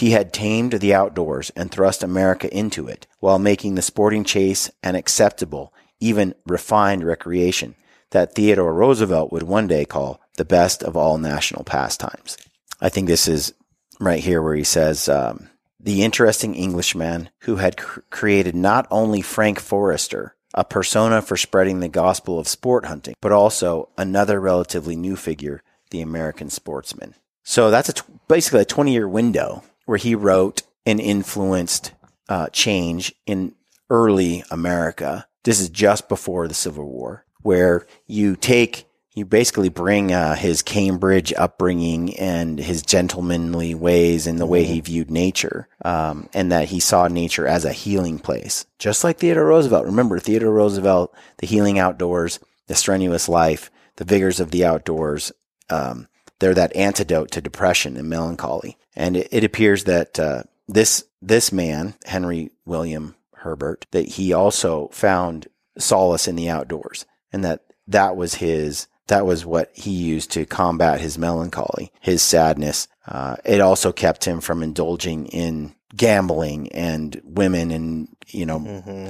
He had tamed the outdoors and thrust America into it while making the sporting chase an acceptable, even refined recreation that Theodore Roosevelt would one day call the best of all national pastimes. I think this is right here where he says, um, the interesting Englishman who had cr- created not only Frank Forrester, a persona for spreading the gospel of sport hunting, but also another relatively new figure, the American sportsman. So that's a t- basically a 20 year window where he wrote and influenced uh, change in early America. This is just before the Civil War, where you take you basically bring uh, his Cambridge upbringing and his gentlemanly ways and the way he mm-hmm. viewed nature, um, and that he saw nature as a healing place, just like Theodore Roosevelt. Remember, Theodore Roosevelt, the healing outdoors, the strenuous life, the vigors of the outdoors, um, they're that antidote to depression and melancholy. And it, it appears that uh, this this man, Henry William Herbert, that he also found solace in the outdoors, and that that was his that was what he used to combat his melancholy, his sadness. Uh, it also kept him from indulging in gambling and women and you know mm-hmm.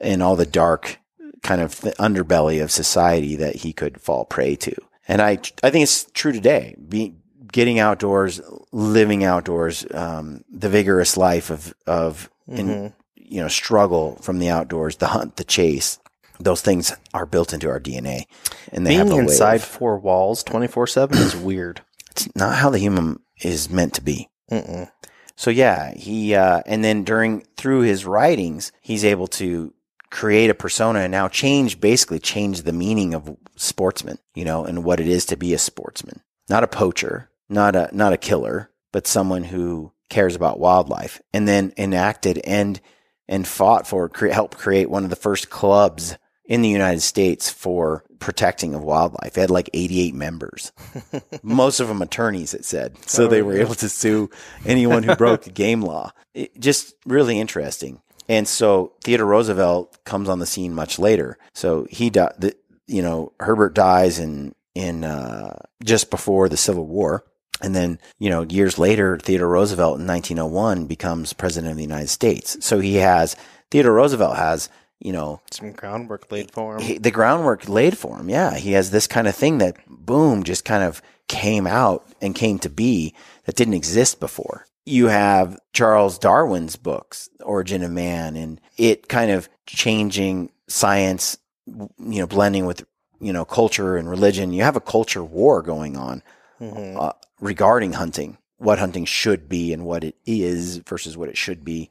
and all the dark kind of underbelly of society that he could fall prey to. And I, I think it's true today. Be, getting outdoors, living outdoors, um, the vigorous life of, of, mm-hmm. in, you know, struggle from the outdoors, the hunt, the chase, those things are built into our DNA. And they being inside four walls 24 seven is weird. It's not how the human is meant to be. Mm-mm. So yeah, he, uh, and then during, through his writings, he's able to create a persona and now change basically change the meaning of sportsman, you know, and what it is to be a sportsman. Not a poacher, not a not a killer, but someone who cares about wildlife and then enacted and and fought for cre- help create one of the first clubs in the United States for protecting of wildlife. It had like 88 members, most of them attorneys, it said. So oh, they were able to sue anyone who broke the game law. It, just really interesting. And so Theodore Roosevelt comes on the scene much later. So he di- the, you know, Herbert dies in in uh, just before the Civil War. And then, you know, years later, Theodore Roosevelt in 1901 becomes president of the United States. So he has, Theodore Roosevelt has, you know, some groundwork laid for him. He, the groundwork laid for him. Yeah. He has this kind of thing that, boom, just kind of came out and came to be that didn't exist before you have Charles Darwin's books, Origin of Man, and it kind of changing science, you know, blending with, you know, culture and religion. You have a culture war going on mm-hmm. uh, regarding hunting, what hunting should be and what it is versus what it should be.